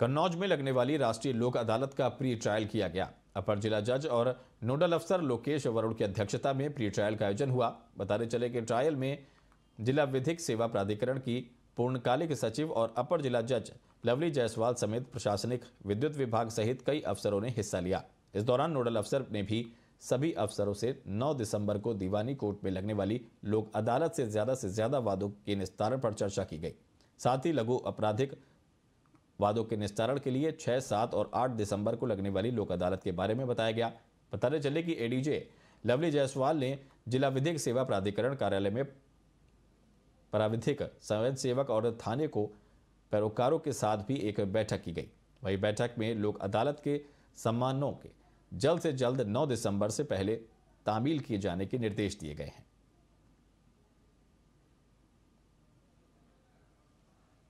कन्नौज में लगने वाली राष्ट्रीय लोक अदालत का प्री ट्रायल किया गया अपर जिला जज और नोडल अफसर लोकेश वरुण की अध्यक्षता में प्री ट्रायल का आयोजन हुआ बताते चले कि ट्रायल में जिला विधिक सेवा प्राधिकरण की पूर्णकालिक सचिव और अपर जिला जज लवली जायसवाल समेत प्रशासनिक विद्युत विभाग सहित कई अफसरों ने हिस्सा लिया इस दौरान नोडल अफसर ने भी सभी अफसरों से 9 दिसंबर को दीवानी कोर्ट में लगने वाली लोक अदालत से ज्यादा से ज्यादा वादों के निस्तारण पर चर्चा की गई साथ ही लघु आपराधिक वादों के निस्तारण के लिए छह सात और आठ दिसंबर को लगने वाली लोक अदालत के बारे में बताया गया बताने चले कि एडीजे लवली जायसवाल ने जिला विधिक सेवा प्राधिकरण कार्यालय में प्राविधिक स्वयं सेवक और थाने को पैरोकारों के साथ भी एक बैठक की गई वही बैठक में लोक अदालत के सम्मानों के जल्द से जल्द 9 दिसंबर से पहले तामील किए जाने के निर्देश दिए गए हैं